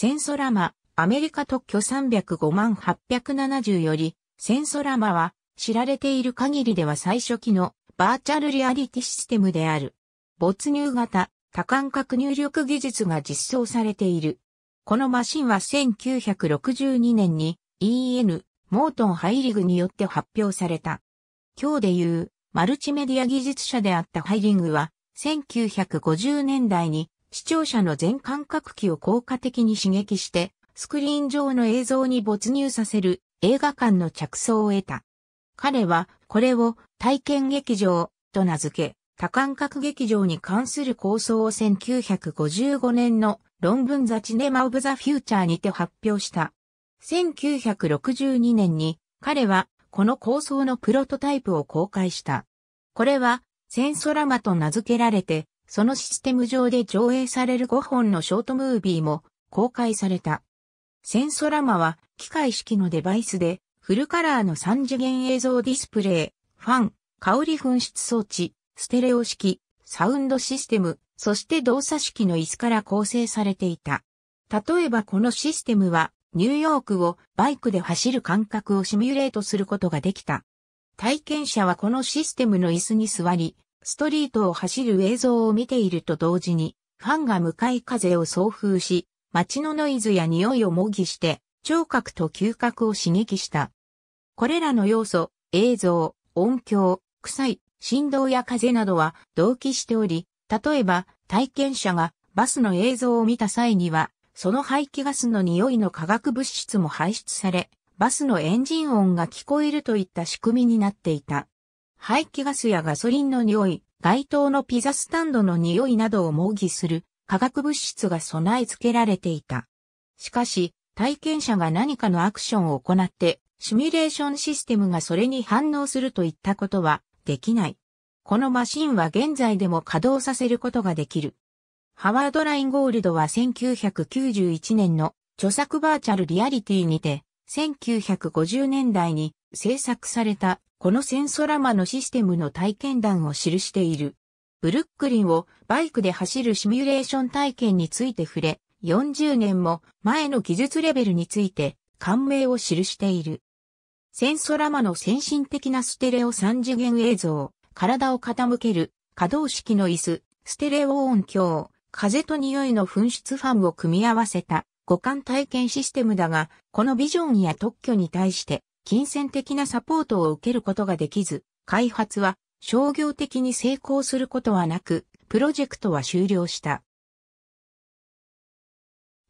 センソラマ、アメリカ特許305万870より、センソラマは、知られている限りでは最初期のバーチャルリアリティシステムである。没入型、多感覚入力技術が実装されている。このマシンは1962年に EN、モートンハイリグによって発表された。今日でいう、マルチメディア技術者であったハイリングは、1950年代に視聴者の全感覚器を効果的に刺激して、スクリーン上の映像に没入させる映画館の着想を得た。彼はこれを体験劇場と名付け、多感覚劇場に関する構想を1955年の論文ザチネマオブザフューチャーにて発表した。1962年に彼はこの構想のプロトタイプを公開した。これはセンソラマと名付けられてそのシステム上で上映される5本のショートムービーも公開された。センソラマは機械式のデバイスでフルカラーの3次元映像ディスプレイ、ファン、香り噴出装置、ステレオ式、サウンドシステム、そして動作式の椅子から構成されていた。例えばこのシステムはニューヨークをバイクで走る感覚をシミュレートすることができた。体験者はこのシステムの椅子に座り、ストリートを走る映像を見ていると同時に、ファンが向かい風を送風し、街のノイズや匂いを模擬して、聴覚と嗅覚を刺激した。これらの要素、映像、音響、臭い、振動や風などは同期しており、例えば体験者がバスの映像を見た際には、その排気ガスの匂いの化学物質も排出され、バスのエンジン音が聞こえるといった仕組みになっていた。排気ガスやガソリンの匂い、街灯のピザスタンドの匂いなどを模擬する化学物質が備え付けられていた。しかし、体験者が何かのアクションを行って、シミュレーションシステムがそれに反応するといったことはできない。このマシンは現在でも稼働させることができる。ハワード・ラインゴールドは1991年の著作バーチャルリアリティにて1950年代に制作されたこのセンソラマのシステムの体験談を記している。ブルックリンをバイクで走るシミュレーション体験について触れ、40年も前の技術レベルについて感銘を記している。センソラマの先進的なステレオ3次元映像、体を傾ける、可動式の椅子、ステレオ音響、風と匂いの噴出ファンを組み合わせた五感体験システムだが、このビジョンや特許に対して金銭的なサポートを受けることができず、開発は商業的に成功することはなく、プロジェクトは終了した。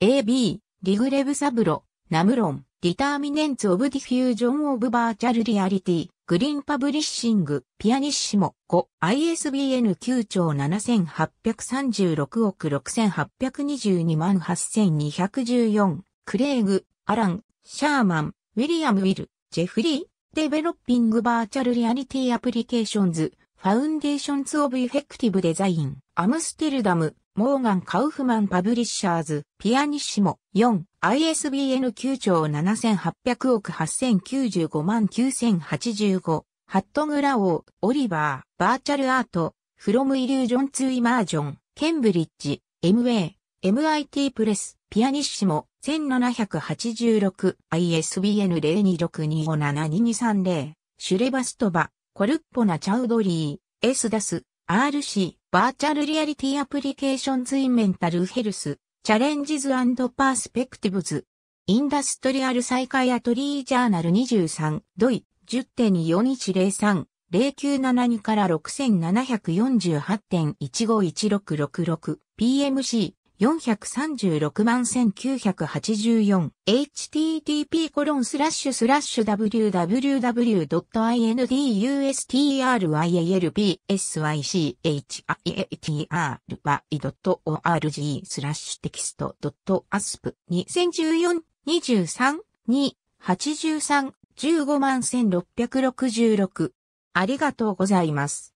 AB、リグレブサブロ、ナムロン、ディターミネンツ・オブ・ディフュージョン・オブ・バーチャル・リアリティ、グリーン・パブリッシング、ピアニッシモ、5、ISBN 9兆7836億6822万8214、クレイグ、アラン、シャーマン、ウィリアム・ウィル、ジェフリー、デベロッピングバーチャルリアリティアプリケーションズ、ファウンデーションズオブエフェクティブデザイン、アムステルダム、モーガン・カウフマン・パブリッシャーズ、ピアニッシモ、4、ISBN 9兆7800億8095万9085、ハットグラオー、オリバー、バーチャルアート、フロムイリュージョンツーイマージョン、ケンブリッジ、MA、MIT プレス、ピアニッシモ、1786ISBN 0262572230シュレバストバ、コルッポナチャウドリー、エスダス、RC、バーチャルリアリティアプリケーションズインメンタルヘルス、チャレンジズパースペクティブズ、インダストリアル再開アトリージャーナル23、ドイ、10.4103、0972から6748.151666、PMC、436万 1984http コロンスラッシュスラッシュ www.industryalpsychiatry.org スラッシュテキスト .asp2014-23-2-83-15 万1666ありがとうございます。